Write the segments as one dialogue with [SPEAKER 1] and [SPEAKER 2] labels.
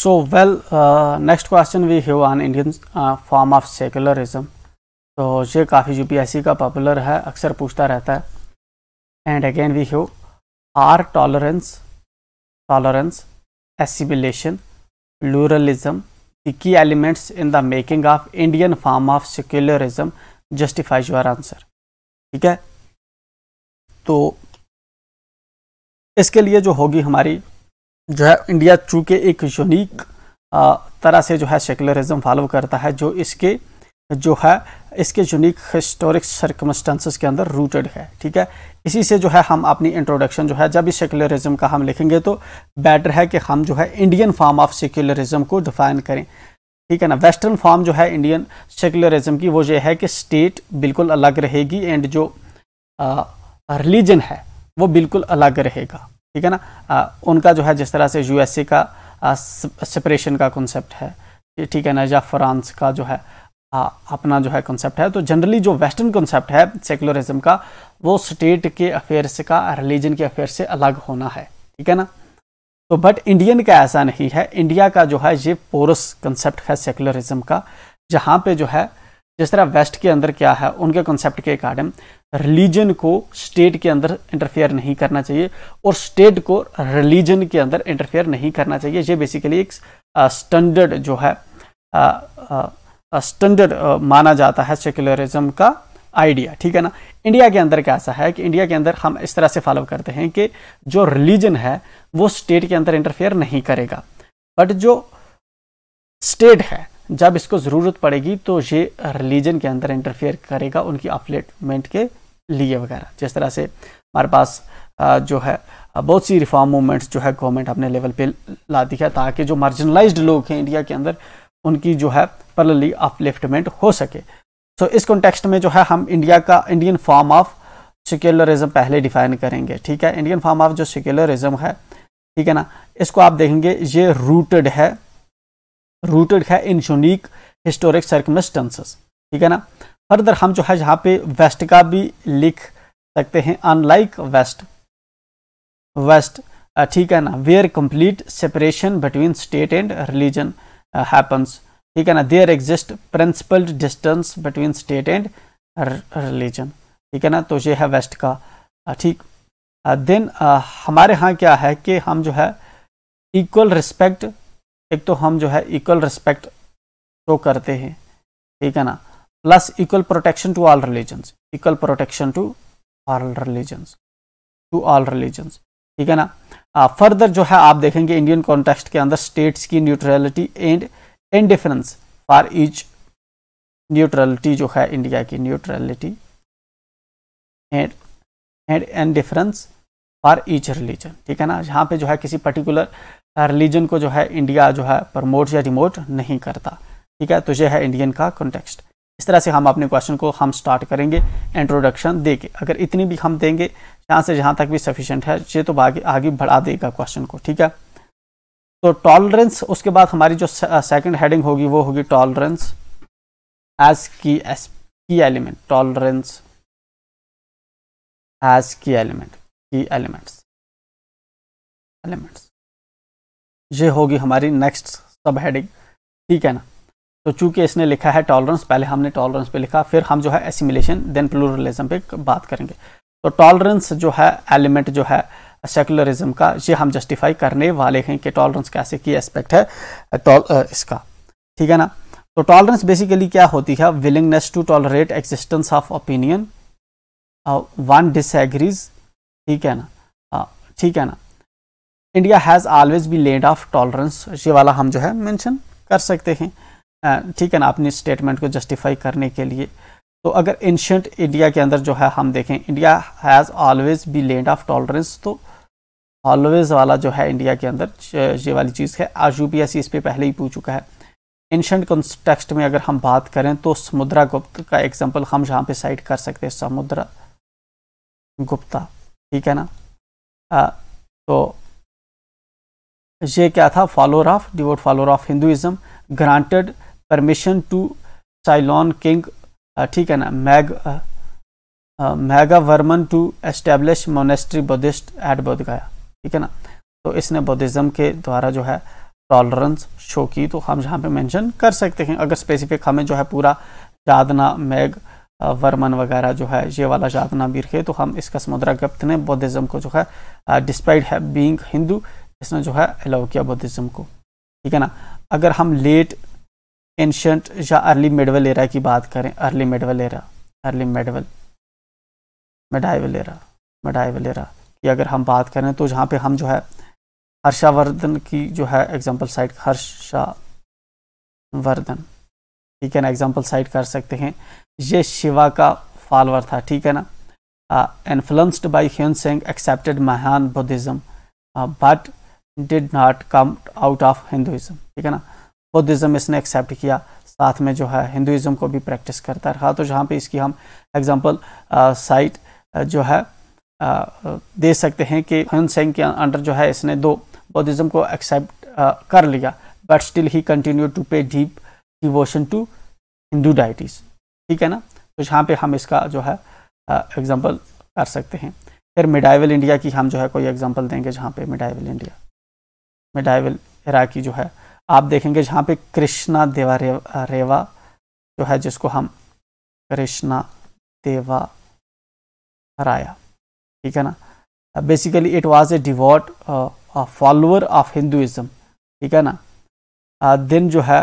[SPEAKER 1] So, well, uh, next question we have on Indian uh, form of secularism. so, ये kafi upsc ka popular hai aksar puchta rehta hai and again we have our tolerance tolerance assimilation pluralism the key elements in the making of Indian form of secularism justifies your answer. theek hai to iske liye jo hogi hamari जो है India चूँकि एक unique तरह से जो है secularism follow करता है जो इसके जो है इसके यूनिक हिस्टोरिक सर्कमस्टांसिस के अंदर रूटेड है ठीक है इसी से जो है हम अपनी इंट्रोडक्शन जो है जब भी सेकुलरिज्म का हम लिखेंगे तो बेटर है कि हम जो है इंडियन फॉर्म ऑफ सेकुलरिज्म को डिफाइन करें ठीक है ना वेस्टर्न फॉर्म जो है इंडियन सेकुलरिज्म की वो ये है कि स्टेट बिल्कुल अलग रहेगी एंड जो रिलीजन है वो बिल्कुल अलग रहेगा ठीक है ना आ, उनका जो है जिस तरह से यूएसए का सेपरेशन का कॉन्सेप्ट है ठीक है ना या फ्रांस का जो है आ, अपना जो है कॉन्सेप्ट है तो जनरली जो वेस्टर्न कॉन्सेप्ट है सेकुलरिज्म का वो स्टेट के अफेयर्स का रिलीजन के अफेयर से अलग होना है ठीक है ना तो बट इंडियन का ऐसा नहीं है इंडिया का जो है ये पोरस कंसेप्ट है सेकुलरिज्म का जहाँ पे जो है जिस तरह वेस्ट के अंदर क्या है उनके कॉन्सेप्ट के अकॉर्डिंग रिलीजन को स्टेट के अंदर इंटरफेयर नहीं करना चाहिए और स्टेट को रिलीजन के अंदर इंटरफेयर नहीं करना चाहिए ये बेसिकली एक स्टैंडर्ड जो है स्टैंडर्ड माना जाता है सेक्युलरिज्म का आइडिया ठीक है ना इंडिया के अंदर कैसा है कि इंडिया के अंदर हम इस तरह से फॉलो करते हैं कि जो रिलीजन है वो स्टेट के अंदर इंटरफेयर नहीं करेगा बट जो स्टेट है जब इसको ज़रूरत पड़ेगी तो ये रिलीजन के अंदर इंटरफेयर करेगा उनकी अपलेटमेंट के लिए वगैरह जिस तरह से हमारे पास जो है बहुत सी रिफॉर्म मूवमेंट्स जो है गवर्नमेंट अपने लेवल पे ला दी है ताकि जो मार्जिनलाइज्ड लोग हैं इंडिया के अंदर उनकी जो है पर्ली अपलिफ्टमेंट हो सके सो so, इस कॉन्टेक्स्ट में जो है हम इंडिया का इंडियन फॉर्म ऑफ सेक्युलरिज्म पहले डिफाइन करेंगे ठीक है इंडियन फॉर्म ऑफ जो सेक्युलरिज्म है ठीक है ना इसको आप देखेंगे ये रूटेड है रूटेड है इन यूनिक हिस्टोरिक सर्कमस्टेंसेस ठीक है ना फर्दर हम जो है यहाँ पे वेस्ट का भी लिख सकते हैं अनलाइक वेस्ट वेस्ट ठीक है ना where complete separation between state and religion happens ठीक है ना there exist principled distance between state and religion ठीक है ना तो ये है वेस्ट का ठीक देन हमारे यहाँ क्या है कि हम जो है इक्वल रिस्पेक्ट एक तो हम जो है इक्वल रिस्पेक्ट शो करते हैं ठीक है ना plus equal protection to all religions equal protection to all religions to all religions ठीक है ना फर्दर जो है आप देखेंगे इंडियन कॉन्टेक्स्ट के अंदर स्टेट्स की neutrality and indifference for each neutrality जो है इंडिया की neutrality and and indifference for each religion ठीक है ना यहाँ पे जो है किसी पर्टिकुलर रिलीजन को जो है इंडिया जो है प्रमोट या रिमोट नहीं करता ठीक है तो यह है इंडियन का कॉन्टेक्स्ट इस तरह से हम अपने क्वेश्चन को हम स्टार्ट करेंगे इंट्रोडक्शन दे के अगर इतनी भी हम देंगे यहाँ से जहाँ तक भी सफिशेंट है ये तो आगे आगे बढ़ा देगा क्वेश्चन को ठीक है तो टॉलरेंस उसके बाद हमारी जो सेकंड हेडिंग होगी वो होगी tolerance as key as key element tolerance as key element key elements elements ये होगी हमारी नेक्स्ट सब हेडिंग ठीक है ना तो चूंकि इसने लिखा है टॉलरेंस पहले हमने टॉलरेंस पे लिखा फिर हम जो है एसिमिलेशन देन प्लूरलिज्म पे बात करेंगे तो टॉलरेंस जो है एलिमेंट जो है सेकुलरिज्म का ये हम जस्टिफाई करने वाले हैं कि टॉलरेंस कैसे की एस्पेक्ट है टॉल इसका ठीक है ना तो टॉलरेंस बेसिकली क्या होती है willingness to tolerate existence of opinion one disagrees ठीक है ना ठीक है ना India has always be land of tolerance ये वाला हम जो है मैंशन कर सकते हैं ठीक है ना अपनी स्टेटमेंट को जस्टिफाई करने के लिए तो अगर एंशंट इंडिया के अंदर जो है हम देखें India has always be land of tolerance तो ऑलवेज वाला जो है इंडिया के अंदर ये वाली चीज़ है आज यू इस पर पहले ही पूछ चुका है एंशंट कॉन्टेक्स्ट में अगर हम बात करें तो समुद्रा गुप्त का एग्जाम्पल हम यहाँ पे साइड कर सकते हैं समुद्रा गुप्ता ठीक है ना आ, तो ये क्या था follower of devout follower of Hinduism granted permission to Ceylon king ठीक है ना मैग Meghavarman to establish monastery Buddhist at Bodh Gaya ठीक है ना तो इसने बुद्धिज़्म के द्वारा जो है टॉलरेंस शो की तो हम यहाँ पे मेंशन कर सकते हैं अगर स्पेसिफिक हमें जो है पूरा जादना मैग वर्मन uh, वगैरह जो है ये वाला जादना भी रखे तो हम इसका समुद्रा गप्त ने बुद्धिज़्म को जो है डिस्पाइट uh, है बींग हिंदू इसने जो है अलाउ किया बुद्धिज़्म को ठीक है ना अगर हम लेट एंशंट या अर्ली मेडवल एरा की बात करें early medieval era early medieval medieval era medieval era की अगर हम बात करें तो जहाँ पे हम जो है हर्षावर्धन की जो है एग्जाम्पल साइट हर्षावर्धन ठीक है ना एग्जाम्पल साइट कर सकते हैं ये शिवा का फॉलोअर था ठीक है ना influenced by Hiuen Tsang accepted Mahayana Buddhism but did not come out of Hinduism ठीक है ना बुद्धिज़्म इसने एक्सेप्ट किया साथ में जो है हिंदुज़म को भी प्रैक्टिस करता रहा तो जहाँ पे इसकी हम एग्ज़ाम्पल साइट जो है आ, दे सकते हैं कि हन सेंग के अंडर जो है इसने दो बुद्धिज़्म को एक्सेप्ट कर लिया but still he continue to pay deep devotion to Hindu deities ठीक है ना तो जहाँ पर हम इसका जो है एग्ज़ाम्पल कर सकते हैं फिर मिडाइवल इंडिया की हम जो है कोई एग्ज़ाम्पल देंगे जहाँ पे मिडाइवल इंडिया मिडाइवल इराकी जो है आप देखेंगे जहाँ पे कृष्णा देवा रेवा, जो है जिसको हम कृष्णा देवा राया ठीक है ना basically it was a devout follower of Hinduism ठीक है ना uh, दिन जो है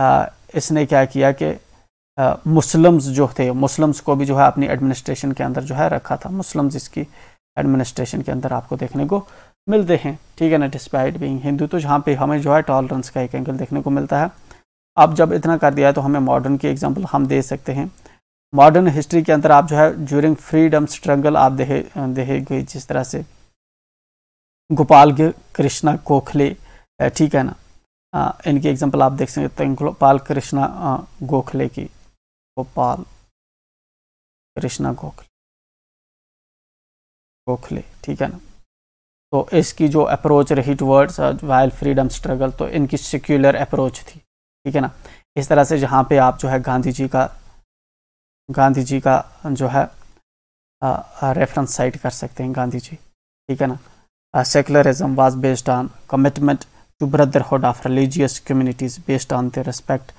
[SPEAKER 1] uh, इसने क्या किया कि uh, मुस्लिम्स जो थे मुस्लिम्स को भी जो है अपनी एडमिनिस्ट्रेशन के अंदर जो है रखा था मुस्लिम्स इसकी एडमिनिस्ट्रेशन के अंदर आपको देखने को मिलते हैं ठीक है ना डिस्पाइट बींग हिंदू तो जहाँ पे हमें जो है टॉलरेंस का एक एंगल देखने को मिलता है अब जब इतना कर दिया है तो हमें मॉडर्न की एग्जांपल हम दे सकते हैं मॉडर्न हिस्ट्री के अंदर आप जो है ज्यूरिंग फ्रीडम स्ट्रगल आप देहे देखेंगे जिस तरह से गोपाल कृष्णा गोखले ठीक है ना आ, इनकी एग्जाम्पल आप देख सकते हैं तो गोपाल कृष्णा गोखले की गोपाल कृष्णा गोखले गोखले ठीक है ना तो इसकी जो अप्रोच रही टूवर्ड्स वाइल्ड फ्रीडम स्ट्रगल तो इनकी सिक्युलर अप्रोच थी ठीक है ना इस तरह से जहाँ पे आप जो है गांधी जी का गांधी जी का जो है रेफरेंस uh, साइट कर सकते हैं गांधी जी ठीक है ना secularism was based on commitment to brotherhood of religious communities based on the respect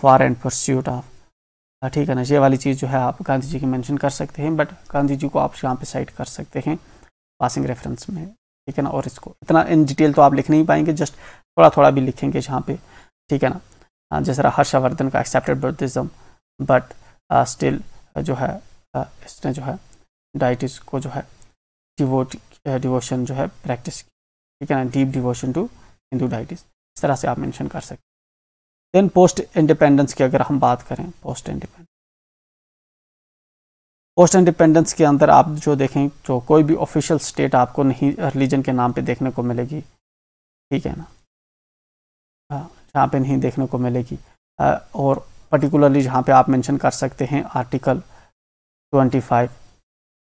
[SPEAKER 1] for and pursuit of ठीक है ना ये वाली चीज़ जो है आप गांधी जी की मेंशन कर सकते हैं बट गांधी जी को आप यहाँ पे साइट कर सकते हैं पासिंग रेफरेंस में ठीक है ना और इसको इतना इन डिटेल तो आप लिख नहीं पाएंगे जस्ट थोड़ा थोड़ा भी लिखेंगे जहाँ पे ठीक है ना हाँ, जैसे हर्षवर्धन का एक्सेप्टेड बर्थिज्म बट स्टिल जो है uh, इसने जो है डाइटिस को जो है डिवोट डिवोशन uh, जो है प्रैक्टिस ठीक है ना deep devotion to Hindu deities इस तरह से आप मैंशन कर सकते हैं देन पोस्ट इंडिपेंडेंस की अगर हम बात करें पोस्ट इंडिपेंडेंस पोस्ट इंडिपेंडेंस के अंदर आप जो देखें तो कोई भी ऑफिशियल स्टेट आपको नहीं रिलीजन के नाम पे देखने को मिलेगी ठीक है ना हाँ, जहाँ पे नहीं देखने को मिलेगी और पर्टिकुलरली जहाँ पे आप मेंशन कर सकते हैं आर्टिकल 25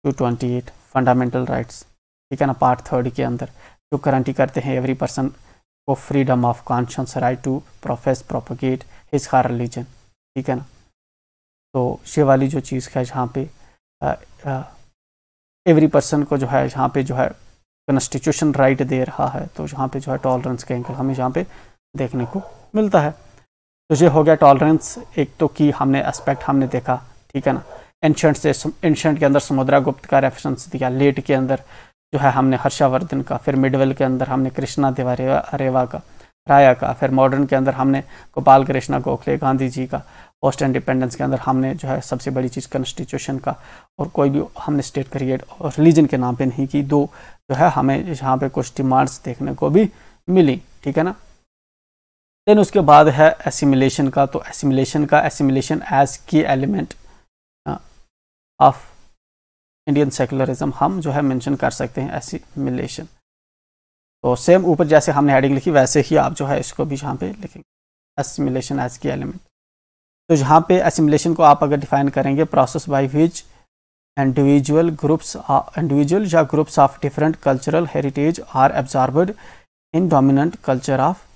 [SPEAKER 1] टू 28 फंडामेंटल राइट्स ठीक है ना पार्ट थर्ड के अंदर जो गारंटी करते हैं एवरी पर्सन को freedom of conscience right to profess propagate his religion ठीक है ना तो ये वाली जो चीज़ है जहाँ पे एवरी पर्सन को जो है यहाँ पे जो है कंस्टिट्यूशन राइट right दे रहा है तो यहाँ पे जो है टॉलरेंस का एंकल हमें यहाँ पे देखने को मिलता है तो ये हो गया टॉलरेंस एक तो की हमने एस्पेक्ट हमने देखा ठीक है ना एंशंट से एंशंट के अंदर समुद्रा गुप्त का रेफरेंस दिया लेट के अंदर जो है हमने हर्षावर्धन का फिर मिडवेल के अंदर हमने कृष्णा देवा अरेवा का राया का फिर मॉडर्न के अंदर हमने गोपाल कृष्णा गोखले गांधी जी का पोस्ट इंडिपेंडेंस के अंदर हमने जो है सबसे बड़ी चीज़ कॉन्स्टिट्यूशन का और कोई भी हमने स्टेट क्रिएट और रिलीजन के नाम पे नहीं की दो जो है हमें यहाँ पे कुछ डिमांड्स देखने को भी मिली ठीक है ना देन उसके बाद है एसिमिलेशन का तो एसिमिलेशन का assimilation as key element of Indian secularism हम जो है मैंशन कर सकते हैं एसिमिलेशन तो सेम ऊपर जैसे हमने हेडिंग लिखी वैसे ही आप जो है इसको भी यहाँ पे लिखेंगे एसिमिलेशन एज की एलिमेंट तो यहाँ पे एसिमिलेशन को आप अगर डिफाइन करेंगे process by which individual groups individual या groups of different cultural heritage are absorbed in dominant culture of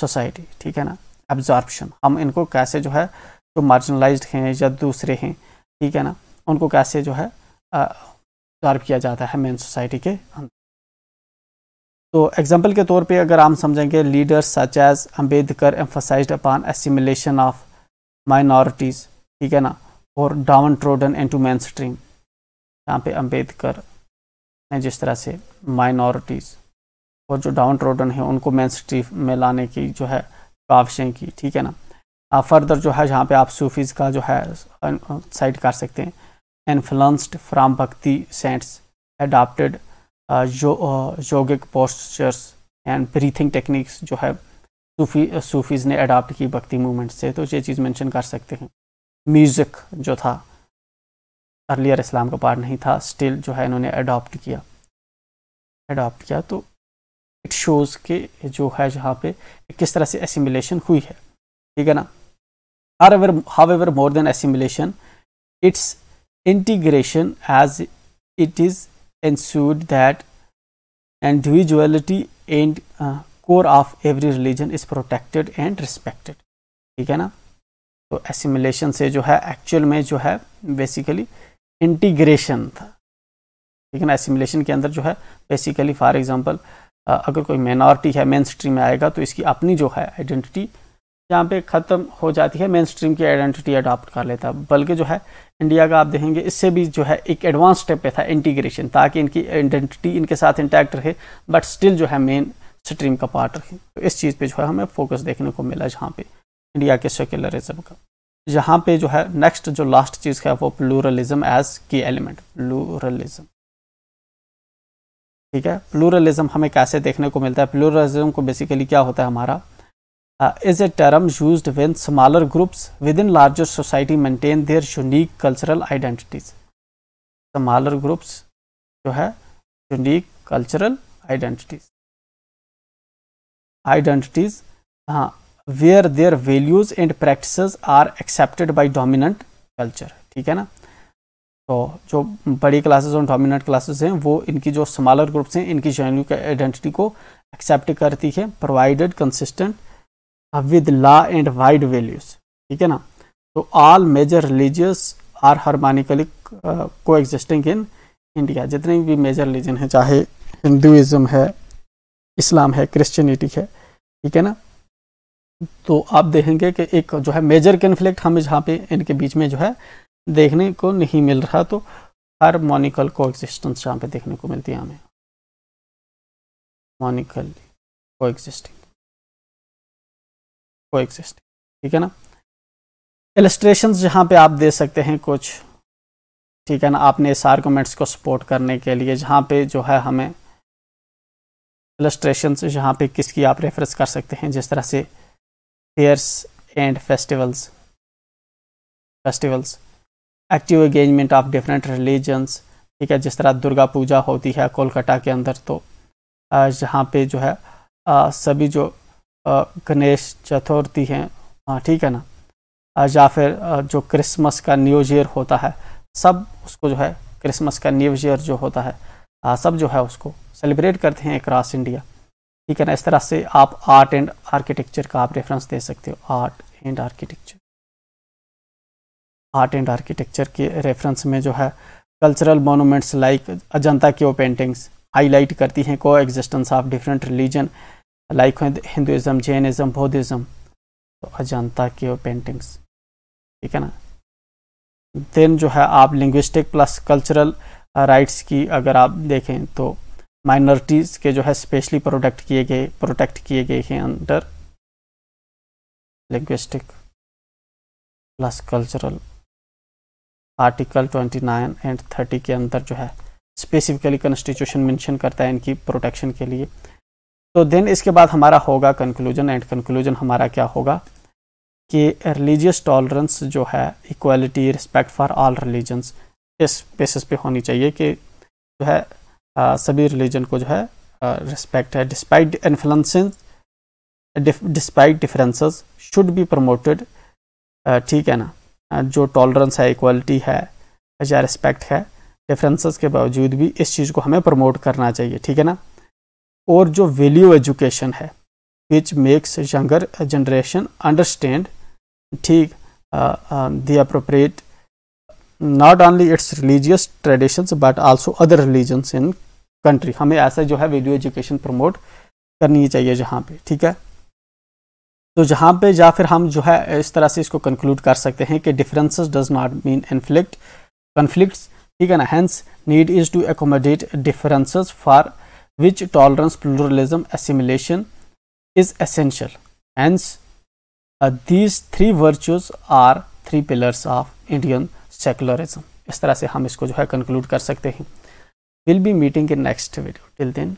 [SPEAKER 1] society ठीक है ना एब्जॉर्बशन हम इनको कैसे जो है जो मार्जिनलाइज हैं या दूसरे हैं ठीक है ना उनको कैसे जो है ऑब्जॉर्व किया जाता है मेन सोसाइटी के अंदर तो एग्जाम्पल के तौर पे अगर हम समझेंगे leaders such as Ambedkar emphasize upon assimilation of minorities ठीक है ना और downtrodden and to mainstream यहाँ पे अम्बेडकर ने जिस तरह से माइनॉरिटीज़ और जो डाउन ट्रोडन है उनको मैन स्ट्रीम में लाने की जो है काविशें की ठीक है ना आप फर्दर जो है जहाँ पे आप सूफीज़ का जो है साइड कर सकते हैं influenced from bhakti saints adapted yogic postures and breathing techniques जो है सूफी सूफीज़ ने अडाप्ट की भक्ति मूवमेंट से तो ये चीज़ मेंशन कर सकते हैं म्यूज़िक जो था अर्लियर इस्लाम का पार्ट नहीं था स्टिल जो है इन्होंने अडॉप्ट किया अडॉप्ट किया तो इट शोज़ के जो है जहाँ पे किस तरह से एसिमिलेशन हुई है ठीक है ना however however more than assimilation it's integration as it is ensured that individuality and uh, core of every religion is protected and respected ठीक है ना तो एसिमिलेशन से जो है एक्चुअल में जो है बेसिकली इंटीग्रेशन था ठीक है ना एसिमिलेशन के अंदर जो है बेसिकली फॉर एग्जांपल अगर कोई माइनॉरिटी है मेन स्ट्रीम में आएगा तो इसकी अपनी जो है आइडेंटिटी यहाँ पे ख़त्म हो जाती है मेन स्ट्रीम की आइडेंटिटी अडॉप्ट कर लेता बल्कि जो है इंडिया का आप देखेंगे इससे भी जो है एक एडवांस स्टेप पे था इंटीग्रेशन ताकि इनकी आइडेंटिटी इनके साथ इंटैक्ट रहे बट स्टिल जो है मेन स्ट्रीम का पार्ट रहे तो इस चीज़ पे जो है हमें फोकस देखने को मिला जहाँ पे इंडिया के सेक्युलरिज्म का यहाँ पर जो है नेक्स्ट जो लास्ट चीज़ का वो pluralism as key element pluralism ठीक है प्लूरलिज्म हमें कैसे देखने को मिलता है प्लूरलिज्म को बेसिकली क्या होता है हमारा uh, is a term used when smaller groups within larger society maintain their unique cultural identities smaller groups जो है यूनिक कल्चरल आइडेंटिटीज आइडेंटिटीज हाँ where their values and practice are accepted by dominant culture ठीक है ना तो जो बड़ी classes और डोमिनेंट क्लासेस हैं वो इनकी जो स्मॉलर ग्रुप्स हैं इनकी यूनिक आइडेंटिटी को एक्सेप्ट करती है provided consistent with law and wide values ठीक है ना तो all major religious are harmonically coexisting in India जितने भी मेजर रिलीजन है चाहे हिंदुज़म है इस्लाम है क्रिश्चियनिटी है ठीक है ना तो आप देखेंगे कि एक जो है मेजर कन्फ्लिक्ट हमें जहाँ पे इनके बीच में जो है देखने को नहीं मिल रहा तो हारमोनिकल को एग्जिस्टेंस जहाँ पे देखने को मिलती है हमें मोनिकल को एग्जिस्टिंग को एग्जिस्ट ठीक है ना एलस्ट्रेशन जहाँ पे आप दे सकते हैं कुछ ठीक है ना आपने इस आर्गूमेंट्स को सपोर्ट करने के लिए जहाँ पे जो है हमें एलस्ट्रेशन जहाँ पे किसकी आप रेफरेंस कर सकते हैं जिस तरह से fairs and festivals festivals active engagement of different religions ठीक है जिस तरह दुर्गा पूजा होती है कोलकाता के अंदर तो जहाँ पे जो है सभी जो गणेश चतुर्थी है हाँ ठीक है ना या फिर जो क्रिसमस का न्यू ईयर होता है सब उसको जो है क्रिसमस का न्यू ईयर जो होता है आ, सब जो है उसको सेलिब्रेट करते हैं क्रॉस इंडिया ठीक है ना इस तरह से आप आर्ट एंड आर्किटेक्चर का आप रेफरेंस दे सकते हो art and architecture art and architecture के रेफरेंस में जो है कल्चरल मोनूमेंट्स लाइक अजंता की वो पेंटिंग्स हाईलाइट करती हैं coexistence of different religion like Hinduism Jainism, Buddhism तो अजंता की वो पेंटिंग्स ठीक है ना देन जो है आप लिंग्विस्टिक प्लस कल्चरल राइट्स की अगर आप देखें तो माइनॉरिटीज़ के जो है स्पेशली प्रोटेक्ट किए गए प्रोटेक्ट किए गए हैं under linguistic plus cultural article 29 and 30 के अंदर जो है स्पेसिफिकली कॉन्स्टिट्यूशन मेंशन करता है इनकी प्रोटेक्शन के लिए तो देन इसके बाद हमारा होगा कंक्लूजन एंड कंक्लूजन हमारा क्या होगा कि रिलीजियस टॉलरेंस जो है equality respect for all religions इस बेसिस पे होनी चाहिए कि जो है आ, सभी रिलीजन को जो है रिस्पेक्ट है despite influences despite differences should be promoted ठीक है ना जो टॉलरेंस है इक्वलिटी है या रिस्पेक्ट है डिफरेंसेस के बावजूद भी इस चीज़ को हमें प्रमोट करना चाहिए ठीक है ना और जो वैल्यू एजुकेशन है which makes younger generation understand ठीक the appropriate not only its religious traditions but also other religions in country हमें ऐसा जो है वैल्यू एजुकेशन प्रमोट करनी चाहिए जहाँ पे ठीक है तो जहाँ पे या फिर हम जो है इस तरह से इसको कंक्लूड कर सकते हैं कि differences does not mean inflict conflict ठीक है ना hence need is to accommodate differences for which tolerance pluralism assimilation is essential hence uh, these three virtues are three pillars of indian secularism इस तरह से हम इसको जो है कंक्लूड कर सकते हैं will be meeting in next video till then